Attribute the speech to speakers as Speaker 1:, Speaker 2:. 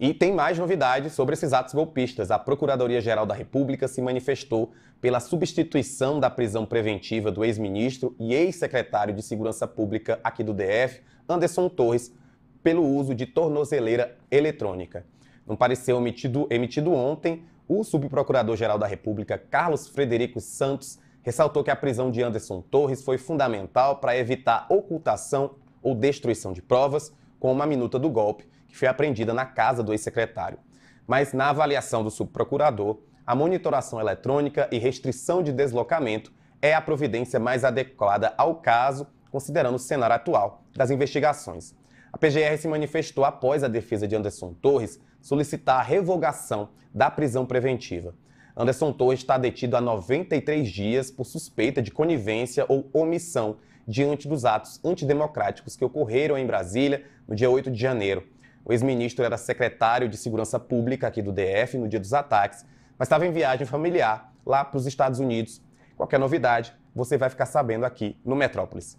Speaker 1: E tem mais novidades sobre esses atos golpistas. A Procuradoria-Geral da República se manifestou pela substituição da prisão preventiva do ex-ministro e ex-secretário de Segurança Pública aqui do DF, Anderson Torres, pelo uso de tornozeleira eletrônica. Num parecer emitido, emitido ontem, o subprocurador-geral da República, Carlos Frederico Santos, ressaltou que a prisão de Anderson Torres foi fundamental para evitar ocultação ou destruição de provas com uma minuta do golpe que foi apreendida na casa do ex-secretário. Mas, na avaliação do subprocurador, a monitoração eletrônica e restrição de deslocamento é a providência mais adequada ao caso, considerando o cenário atual das investigações. A PGR se manifestou após a defesa de Anderson Torres solicitar a revogação da prisão preventiva. Anderson Torres está detido há 93 dias por suspeita de conivência ou omissão diante dos atos antidemocráticos que ocorreram em Brasília no dia 8 de janeiro. O ex-ministro era secretário de Segurança Pública aqui do DF no dia dos ataques, mas estava em viagem familiar lá para os Estados Unidos. Qualquer novidade, você vai ficar sabendo aqui no Metrópolis.